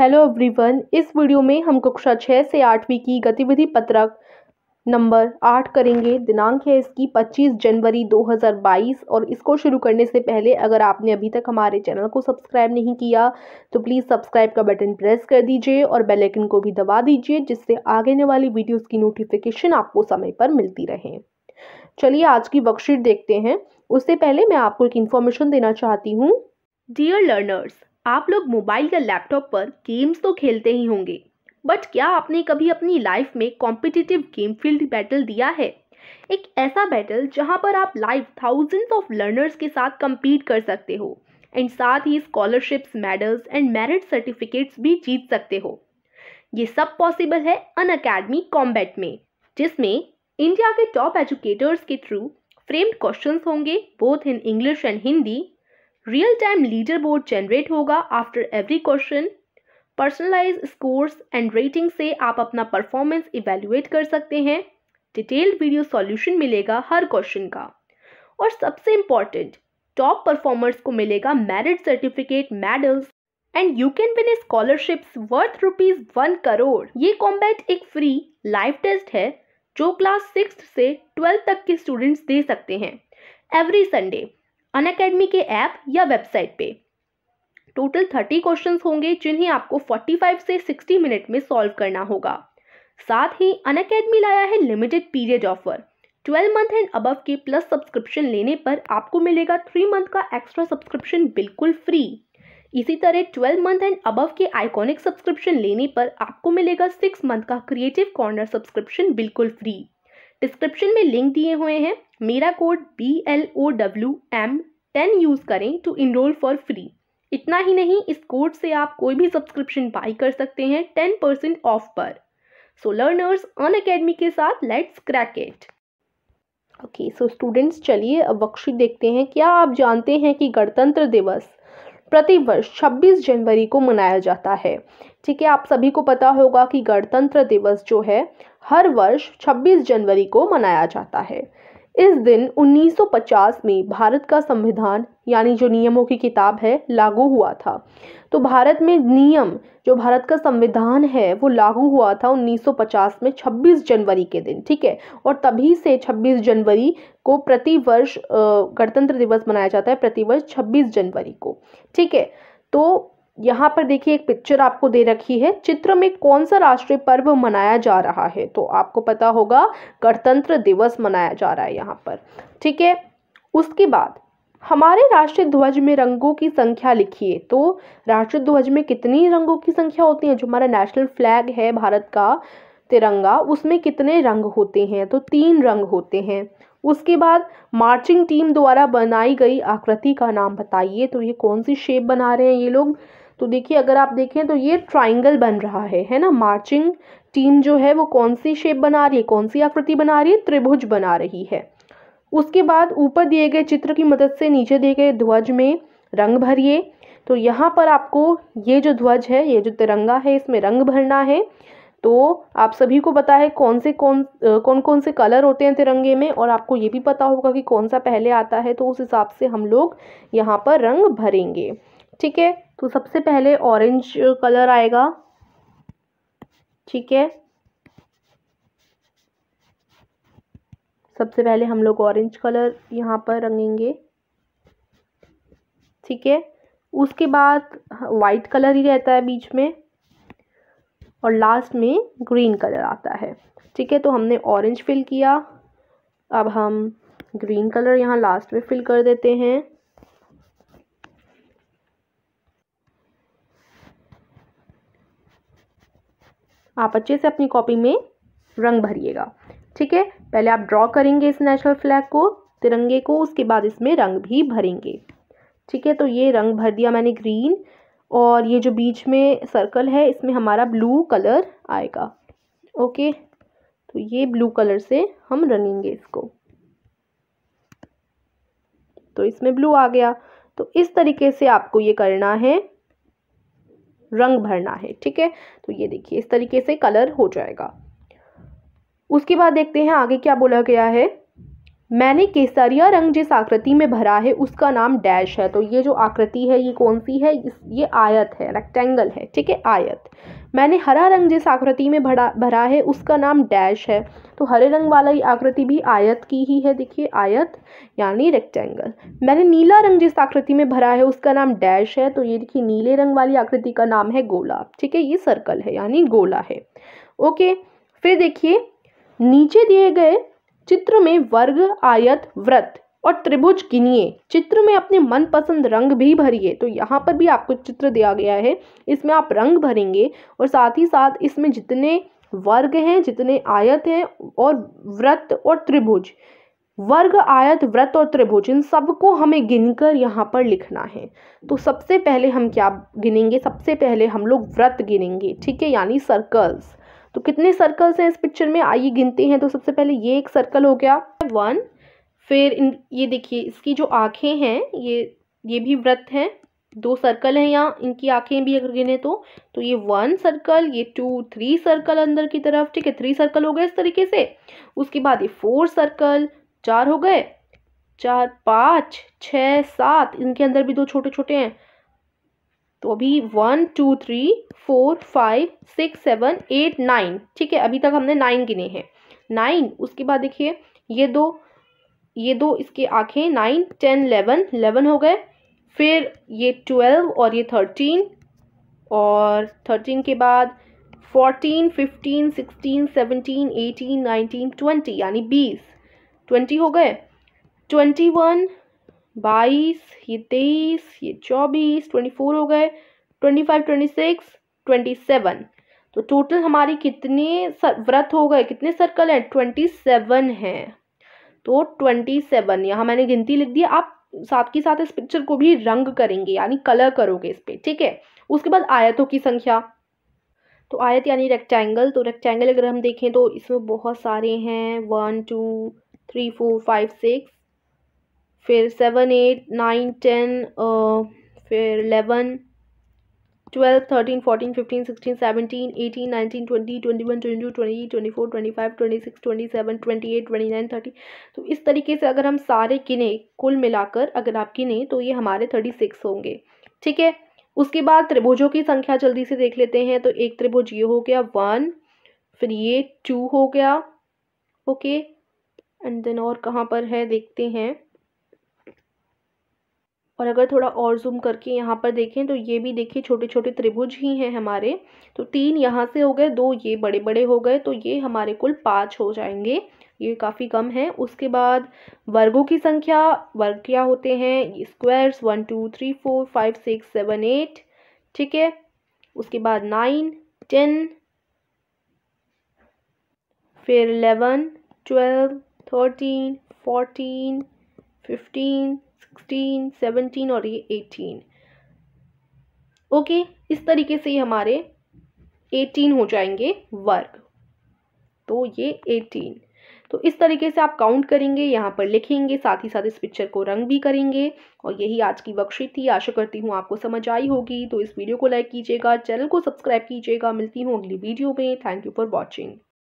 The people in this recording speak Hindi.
हेलो एवरीवन इस वीडियो में हम कक्षा छः से आठवीं की गतिविधि पत्रक नंबर आठ करेंगे दिनांक है इसकी 25 जनवरी 2022 और इसको शुरू करने से पहले अगर आपने अभी तक हमारे चैनल को सब्सक्राइब नहीं किया तो प्लीज़ सब्सक्राइब का बटन प्रेस कर दीजिए और बेल आइकन को भी दबा दीजिए जिससे आगे आने वाली वीडियोज़ की नोटिफिकेशन आपको समय पर मिलती रहे चलिए आज की वर्कशीट देखते हैं उससे पहले मैं आपको एक इन्फॉर्मेशन देना चाहती हूँ डियर लर्नर्स आप लोग मोबाइल या लैपटॉप पर गेम्स तो खेलते ही होंगे बट क्या आपने कभी अपनी लाइफ में कॉम्पिटिटिव गेम फील्ड बैटल दिया है एक ऐसा बैटल जहां पर आप लाइव थाउजेंड्स ऑफ लर्नर्स के साथ कम्पीट कर सकते हो एंड साथ ही scholarships medals and merit certificates भी जीत सकते हो ये सब पॉसिबल है अन अकेडमी कॉम्बैट में जिसमें इंडिया के टॉप एजुकेटर्स के थ्रू फ्रेम्ड क्वेश्चंस होंगे both in English and Hindi real time leader board generate होगा after every question personalise scores and rating से आप अपना परफॉर्मेंस इवेल्युएट कर सकते हैं डिटेल्ड वीडियो सॉल्यूशन मिलेगा हर क्वेश्चन का और सबसे इम्पॉर्टेंट टॉप परफॉर्मर्स को मिलेगा merit certificate medals and you can win scholarship worth rupees one crore ये कॉम्बैट एक फ्री लाइव टेस्ट है जो क्लास सिक्स से ट्वेल्थ तक के स्टूडेंट्स दे सकते हैं एवरी संडे अन अकेडमी के ऐप या वेबसाइट पे टोटल थर्टी क्वेश्चन होंगे जिन्हें आपको फोर्टी फाइव से सिक्सटी मिनट में सॉल्व करना होगा साथ ही अन अकेडमी लाया है limited period offer twelve month and above के प्लस सब्सक्रिप्शन लेने पर आपको मिलेगा थ्री मंथ का एक्स्ट्रा सब्सक्रिप्शन बिल्कुल फ्री इसी तरह ट्वेल्व मंथ एंड अबव के आइकॉनिक सब्सक्रिप्शन लेने पर आपको मिलेगा सिक्स मंथ का क्रिएटिव कॉर्नर सब्सक्रिप्शन बिल्कुल फ्री डिस्क्रिप्शन में लिंक दिए हुए हैं मेरा code B L O W M ten use करें टू इनरोल फॉर फ्री इतना ही नहीं इस कोड से आप कोई भी सब्सक्रिप्शन बाई कर सकते हैं टेन परसेंट ऑफ पर सो लर्नर्स अन अकेडमी के साथ let's crack it okay so students चलिए अब बख्शी देखते हैं क्या आप जानते हैं कि गणतंत्र दिवस प्रतिवर्ष 26 जनवरी को मनाया जाता है ठीक है आप सभी को पता होगा कि गणतंत्र दिवस जो है हर वर्ष 26 जनवरी को मनाया जाता है इस दिन 1950 में भारत का संविधान यानी जो नियमों की किताब है लागू हुआ था तो भारत में नियम जो भारत का संविधान है वो लागू हुआ था 1950 में 26 जनवरी के दिन ठीक है और तभी से 26 जनवरी को प्रतिवर्ष गणतंत्र दिवस मनाया जाता है प्रतिवर्ष 26 जनवरी को ठीक है तो यहाँ पर देखिए एक पिक्चर आपको दे रखी है चित्र में कौन सा राष्ट्रीय पर्व मनाया जा रहा है तो आपको पता होगा गणतंत्र दिवस मनाया जा रहा है यहाँ पर ठीक है उसके बाद हमारे राष्ट्रीय ध्वज में रंगों की संख्या लिखिए तो राष्ट्रीय ध्वज में कितनी रंगों की संख्या होती है जो हमारा नेशनल फ्लैग है भारत का तिरंगा उसमें कितने रंग होते हैं तो तीन रंग होते हैं उसके बाद मार्चिंग टीम द्वारा बनाई गई आकृति का नाम बताइए तो ये कौन सी शेप बना रहे हैं ये लोग तो देखिए अगर आप देखें तो ये ट्राइंगल बन रहा है है ना मार्चिंग टीम जो है वो कौन सी शेप बना रही है कौन सी आकृति बना रही है त्रिभुज बना रही है उसके बाद ऊपर दिए गए चित्र की मदद से नीचे दिए गए ध्वज में रंग भरिए तो यहाँ पर आपको ये जो ध्वज है ये जो तिरंगा है इसमें रंग भरना है तो आप सभी को पता है कौन से कौन कौन कौन से कलर होते हैं तिरंगे में और आपको ये भी पता होगा कि कौन सा पहले आता है तो उस हिसाब से हम लोग यहाँ पर रंग भरेंगे ठीक है तो सबसे पहले ऑरेंज कलर आएगा ठीक है सबसे पहले हम लोग ऑरेंज कलर यहाँ पर रंगेंगे ठीक है उसके बाद वाइट कलर ही रहता है बीच में और लास्ट में ग्रीन कलर आता है ठीक है तो हमने ऑरेंज फिल किया अब हम ग्रीन कलर यहाँ लास्ट में फिल कर देते हैं आप अच्छे से अपनी कॉपी में रंग भरिएगा ठीक है पहले आप ड्रॉ करेंगे इस नेशनल फ्लैग को तिरंगे को उसके बाद इसमें रंग भी भरेंगे ठीक है तो ये रंग भर दिया मैंने ग्रीन और ये जो बीच में सर्कल है इसमें हमारा ब्लू कलर आएगा ओके तो ये ब्लू कलर से हम रंगेंगे इसको तो इसमें ब्लू आ गया तो इस तरीके से आपको ये करना है रंग भरना है ठीक है तो ये देखिए इस तरीके से कलर हो जाएगा उसके बाद देखते हैं आगे क्या बोला गया है मैंने केसरिया रंग जिस आकृति में भरा है उसका नाम डैश है तो ये जो आकृति है ये कौन सी है ये आयत है रेक्टेंगल है ठीक है आयत मैंने हरा रंग जिस आकृति में भरा भरा है उसका नाम डैश है तो हरे रंग वाला ये आकृति भी आयत की ही है देखिए आयत यानी रेक्टेंगल मैंने नीला रंग जिस आकृति में भरा है उसका नाम डैश है तो ये देखिए नीले रंग वाली आकृति का नाम है गोला ठीक है ये सर्कल है यानी गोला है ओके फिर देखिए नीचे दिए गए चित्र में वर्ग आयत व्रत और त्रिभुज गिनिए चित्र में अपने मनपसंद रंग भी भरिए तो यहाँ पर भी आपको चित्र दिया गया है इसमें आप रंग भरेंगे और साथ ही साथ इसमें जितने वर्ग हैं जितने आयत हैं और व्रत और त्रिभुज वर्ग आयत व्रत और त्रिभुज इन सबको हमें गिनकर यहाँ पर लिखना है तो सबसे पहले हम क्या गिनेंगे सबसे पहले हम लोग व्रत गिनेंगे ठीक है यानी सर्कल्स तो कितने सर्कल्स हैं इस पिक्चर में आइए गिनते हैं तो सबसे पहले ये एक सर्कल हो गया वन फिर इन ये देखिए इसकी जो आँखें हैं ये ये भी व्रत हैं दो सर्कल हैं यहाँ इनकी आँखें भी अगर गिने तो तो ये वन सर्कल ये टू थ्री सर्कल अंदर की तरफ ठीक है थ्री सर्कल हो गए इस तरीके से उसके बाद ये फोर सर्कल चार हो गए चार पाँच छ सात इनके अंदर भी दो छोटे छोटे हैं तो अभी one two three four five six seven eight nine ठीक है अभी तक हमने नाइन गिने हैं नाइन उसके बाद देखिए ये दो ये दो इसके आँखें नाइन टेन इलेवन इलेवन हो गए फिर ये ट्वेल्व और ये थर्टीन और थर्टीन के बाद fourteen fifteen sixteen seventeen eighteen nineteen twenty यानी बीस ट्वेंटी हो गए ट्वेंटी वन बाईस ये तेईस ये चौबीस ट्वेंटी फोर हो गए twenty five twenty six twenty seven तो टोटल हमारी कितने व्रत हो गए कितने सर्कल हैं ट्वेंटी सेवन हैं तो ट्वेंटी सेवन यहाँ मैंने गिनती लिख दी आप साथ के साथ इस पिक्चर को भी रंग करेंगे यानी कलर करोगे इस पर ठीक है उसके बाद आयतों की संख्या तो आयत यानी रेक्टेंगल तो रेक्टेंगल अगर हम देखें तो इसमें बहुत सारे हैं one two three four five six फिर सेवन एट नाइन टेन फिर eleven twelve thirteen fourteen fifteen sixteen seventeen eighteen nineteen twenty twenty one twenty two twenty twenty four twenty five twenty six twenty seven twenty eight twenty nine thirty तो इस तरीके से अगर हम सारे गिने कुल मिलाकर अगर आप गिने तो ये हमारे थर्टी सिक्स होंगे ठीक है उसके बाद त्रिभुजों की संख्या जल्दी से देख लेते हैं तो एक त्रिभुज ये हो गया वन फिर ये टू हो गया ओके एंड देन और कहाँ पर है देखते हैं और अगर थोड़ा और जूम करके यहाँ पर देखें तो ये भी देखिए छोटे छोटे त्रिभुज ही हैं हमारे तो तीन यहाँ से हो गए दो ये बड़े बड़े हो गए तो ये हमारे कुल पाँच हो जाएंगे ये काफ़ी कम है उसके बाद वर्गों की संख्या वर्ग क्या होते हैं squares one two three four five six seven eight ठीक है उसके बाद नाइन टेन फिर eleven twelve thirteen fourteen fifteen sixteen seventeen और ये एटीन ओके इस तरीके से ये हमारे एटीन हो जाएंगे वर्ग तो ये एटीन तो इस तरीके से आप काउंट करेंगे यहाँ पर लिखेंगे साथ ही साथ इस पिक्चर को रंग भी करेंगे और यही आज की वर्कशीट थी आशा करती हूँ आपको समझ आई होगी तो इस वीडियो को लाइक कीजिएगा चैनल को सब्सक्राइब कीजिएगा मिलती हूँ अगली वीडियो में थैंक यू फॉर वॉचिंग